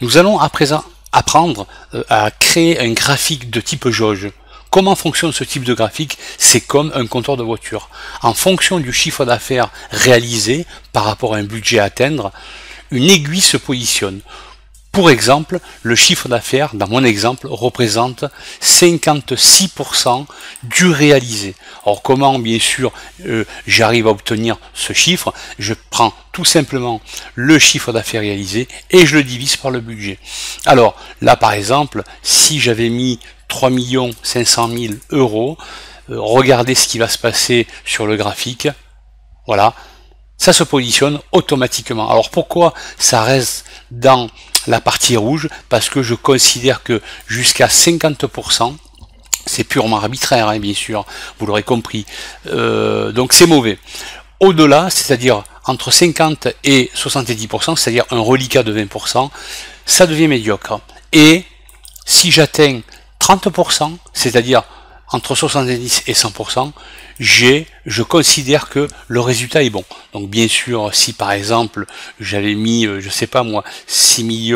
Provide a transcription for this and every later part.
Nous allons à présent apprendre euh, à créer un graphique de type jauge. Comment fonctionne ce type de graphique C'est comme un compteur de voiture. En fonction du chiffre d'affaires réalisé par rapport à un budget à atteindre, une aiguille se positionne. Pour exemple, le chiffre d'affaires, dans mon exemple, représente 56% du réalisé. Alors, comment, bien sûr, euh, j'arrive à obtenir ce chiffre Je prends tout simplement le chiffre d'affaires réalisé et je le divise par le budget. Alors, là, par exemple, si j'avais mis 3 500 000 euros, euh, regardez ce qui va se passer sur le graphique. Voilà, ça se positionne automatiquement. Alors, pourquoi ça reste dans la partie rouge parce que je considère que jusqu'à 50%, c'est purement arbitraire, hein, bien sûr, vous l'aurez compris. Euh, donc c'est mauvais. Au-delà, c'est-à-dire entre 50 et 70%, c'est-à-dire un reliquat de 20%, ça devient médiocre. Et si j'atteins 30%, c'est-à-dire entre 70 et 100%, j'ai, je considère que le résultat est bon. Donc bien sûr, si par exemple j'avais mis, euh, je sais pas moi, 6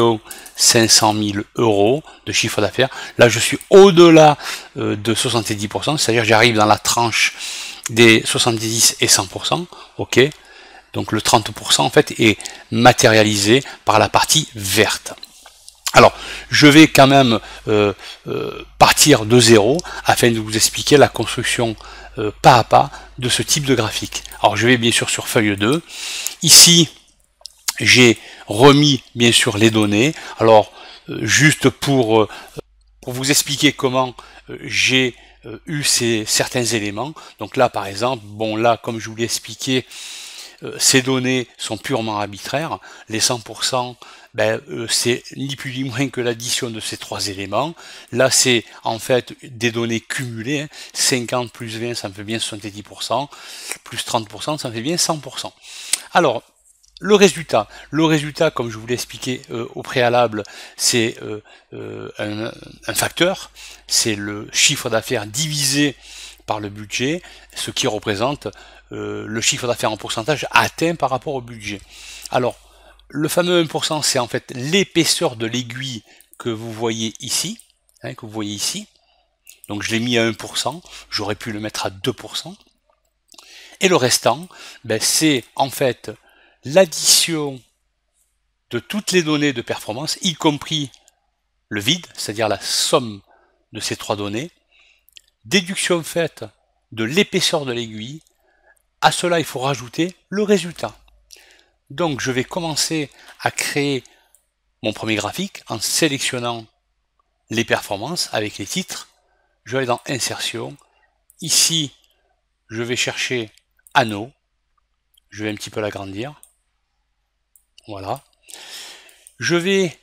500 000 euros de chiffre d'affaires, là je suis au-delà euh, de 70%, c'est-à-dire j'arrive dans la tranche des 70 et 100%, ok donc le 30% en fait est matérialisé par la partie verte. Alors, je vais quand même euh, partir de zéro afin de vous expliquer la construction euh, pas à pas de ce type de graphique. Alors je vais bien sûr sur feuille 2. Ici, j'ai remis bien sûr les données. Alors euh, juste euh, pour, vous expliquer comment j'ai eu ces certains éléments. Donc là par exemple, bon là comme je vous l'ai expliqué, ces données sont purement arbitraires. Les 100% ben, euh, c'est ni plus ni moins que l'addition de ces trois éléments. Là, c'est en fait des données cumulées. 50 hein. plus 20, ça me fait bien 70%. Plus 30%, ça me fait bien 100%. Alors, le résultat. Le résultat, comme je vous l'ai expliqué euh, au préalable, c'est euh, un, un, facteur. C'est le chiffre d'affaires divisé par le budget, ce qui représente le chiffre d'affaires en pourcentage atteint par rapport au budget. Alors, le fameux 1%, c'est en fait l'épaisseur de l'aiguille que vous voyez ici, hein, que vous voyez ici. Donc je l'ai mis à 1%, j'aurais pu le mettre à 2%. Et le restant, ben, c'est en fait l'addition de toutes les données de performance, y compris le vide, c'est-à-dire la somme de ces trois données, déduction faite de l'épaisseur de l'aiguille, à cela il faut rajouter le résultat. Donc je vais commencer à créer mon premier graphique en sélectionnant les performances avec les titres. Je vais aller dans Insertion. Ici, je vais chercher Anneau. Je vais un petit peu l'agrandir. Voilà. Je vais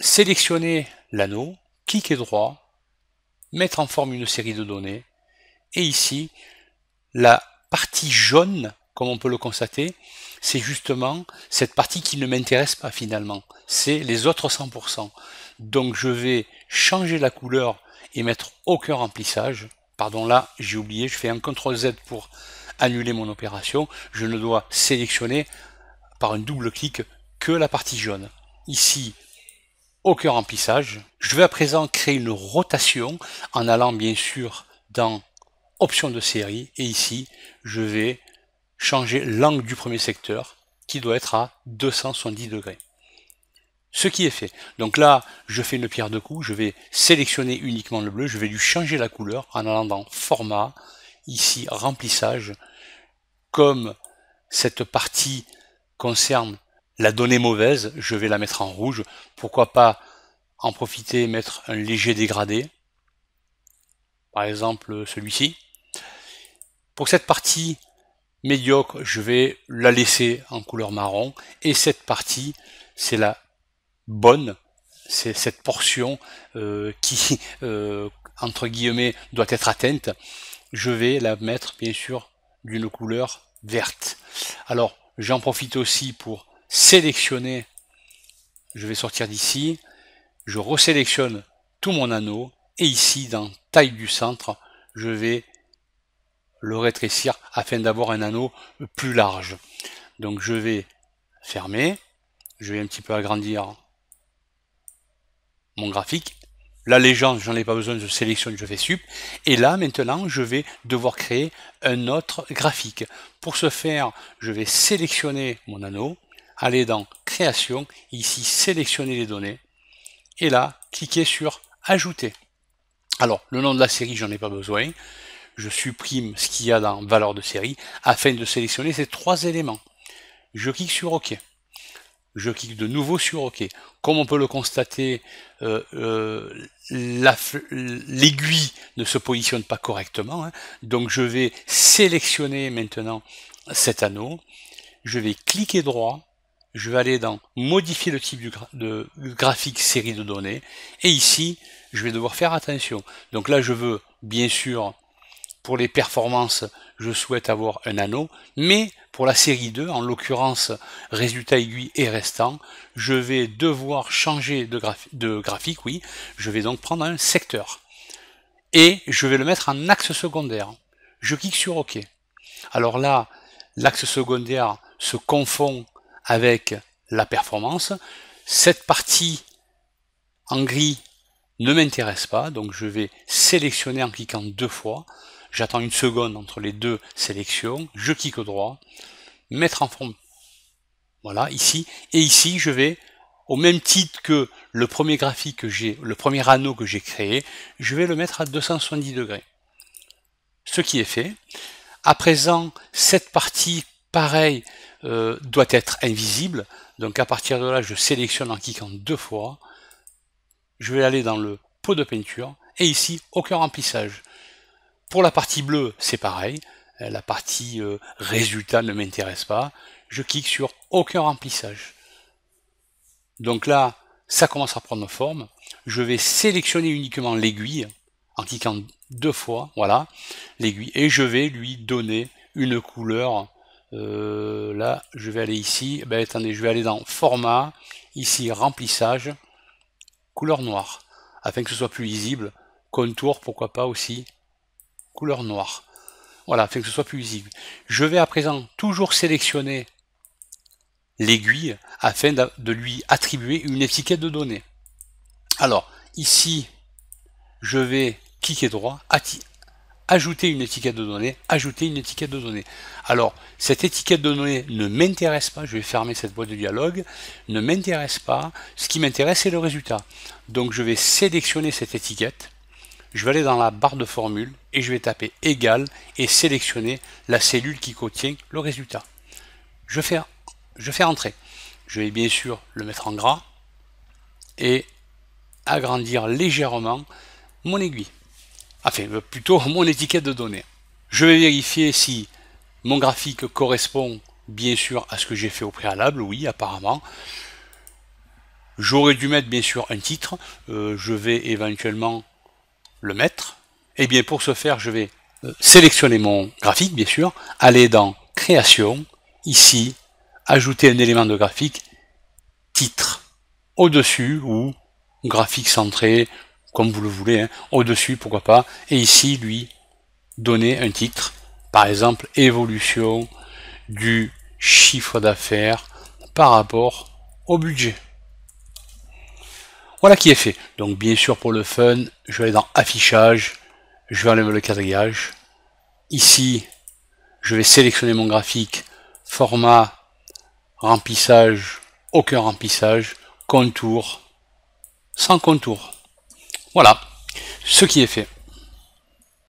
sélectionner l'anneau, cliquer droit, mettre en forme une série de données. Et ici, la partie jaune, comme on peut le constater, c'est justement cette partie qui ne m'intéresse pas finalement. C'est les autres 100%. Donc je vais changer la couleur et mettre aucun remplissage. Pardon, là, j'ai oublié, je fais un CTRL-Z pour annuler mon opération. Je ne dois sélectionner par un double clic que la partie jaune. Ici, aucun remplissage. Je vais à présent créer une rotation en allant bien sûr dans Options de série et ici, je vais changer l'angle du premier secteur qui doit être à 270 degrés. Ce qui est fait. Donc là, je fais une pierre de coups, je vais sélectionner uniquement le bleu, je vais lui changer la couleur en allant dans Format, ici Remplissage. Comme cette partie concerne la donnée mauvaise, je vais la mettre en rouge. Pourquoi pas en profiter et mettre un léger dégradé, par exemple celui-ci. Pour cette partie médiocre, je vais la laisser en couleur marron. Et cette partie, c'est la bonne, c'est cette portion euh, qui, euh, entre guillemets, doit être atteinte. Je vais la mettre, bien sûr, d'une couleur verte. Alors, j'en profite aussi pour sélectionner, je vais sortir d'ici, je resélectionne tout mon anneau, et ici, dans taille du centre, je vais le rétrécir afin d'avoir un anneau plus large. Donc je vais fermer, je vais un petit peu agrandir mon graphique. La légende, j'en ai pas besoin, je sélectionne, je fais sup. Et là, maintenant, je vais devoir créer un autre graphique. Pour ce faire, je vais sélectionner mon anneau, aller dans Création, ici sélectionner les données, et là, cliquer sur Ajouter. Alors, le nom de la série, j'en ai pas besoin je supprime ce qu'il y a dans valeur de série afin de sélectionner ces trois éléments. Je clique sur OK. Je clique de nouveau sur OK. Comme on peut le constater, euh, euh, l'aiguille ne se positionne pas correctement. Hein. Donc je vais sélectionner maintenant cet anneau. Je vais cliquer droit. Je vais aller dans modifier le type du de graphique série de données. Et ici, je vais devoir faire attention. Donc là, je veux bien sûr pour les performances, je souhaite avoir un anneau, mais pour la série 2, en l'occurrence résultat aiguille et restant, je vais devoir changer de, de graphique, oui, je vais donc prendre un secteur. Et je vais le mettre en axe secondaire. Je clique sur OK. Alors là, l'axe secondaire se confond avec la performance. Cette partie en gris ne m'intéresse pas, donc je vais sélectionner en cliquant deux fois j'attends une seconde entre les deux sélections, je clique droit, mettre en forme, voilà, ici, et ici, je vais, au même titre que le premier graphique que j'ai, le premier anneau que j'ai créé, je vais le mettre à 270 degrés. Ce qui est fait. À présent, cette partie, pareil, euh, doit être invisible. Donc à partir de là, je sélectionne en cliquant deux fois. Je vais aller dans le pot de peinture. Et ici, aucun remplissage. Pour la partie bleue, c'est pareil. Euh, la partie euh, résultat ne m'intéresse pas. Je clique sur aucun remplissage. Donc là, ça commence à prendre forme. Je vais sélectionner uniquement l'aiguille en cliquant deux fois, voilà, l'aiguille, et je vais lui donner une couleur. Euh, là, je vais aller ici, eh ben, attendez, je vais aller dans format, ici remplissage, couleur noire, afin que ce soit plus lisible, contour, pourquoi pas aussi, couleur noire. Voilà, afin que ce soit plus visible. Je vais à présent toujours sélectionner l'aiguille afin de lui attribuer une étiquette de données. Alors, ici, je vais cliquer droit, ajouter une étiquette de données, ajouter une étiquette de données. Alors, cette étiquette de données ne m'intéresse pas, je vais fermer cette boîte de dialogue, ne m'intéresse pas, ce qui m'intéresse c'est le résultat. Donc je vais sélectionner cette étiquette, je vais aller dans la barre de formule et je vais taper égal et sélectionner la cellule qui contient le résultat. Je fais, je fais entrer. Je vais bien sûr le mettre en gras et agrandir légèrement mon aiguille. Enfin, euh, plutôt mon étiquette de données. Je vais vérifier si mon graphique correspond bien sûr à ce que j'ai fait au préalable, oui, apparemment. J'aurais dû mettre bien sûr un titre. Euh, je vais éventuellement le mettre, et eh bien pour ce faire, je vais euh, sélectionner mon graphique, bien sûr, aller dans Création, ici, ajouter un élément de graphique, titre, au-dessus ou graphique centré, comme vous le voulez, hein, au-dessus, pourquoi pas, et ici, lui, donner un titre, par exemple, évolution du chiffre d'affaires par rapport au budget. Voilà qui est fait. Donc bien sûr pour le fun, je vais aller dans affichage, je vais enlever le quadrillage. Ici, je vais sélectionner mon graphique, format, remplissage, aucun remplissage, contour, sans contour. Voilà, ce qui est fait.